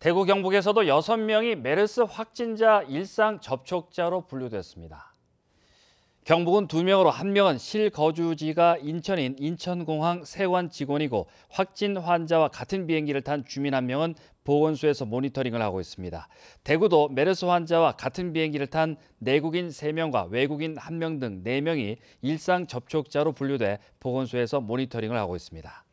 대구 경북에서도 6명이 메르스 확진자 일상 접촉자로 분류됐습니다. 경북은 2명으로 1명은 실거주지가 인천인 인천공항 세관 직원이고 확진 환자와 같은 비행기를 탄 주민 1명은 보건소에서 모니터링을 하고 있습니다. 대구도 메르스 환자와 같은 비행기를 탄 내국인 3명과 외국인 1명 등 4명이 일상 접촉자로 분류돼 보건소에서 모니터링을 하고 있습니다.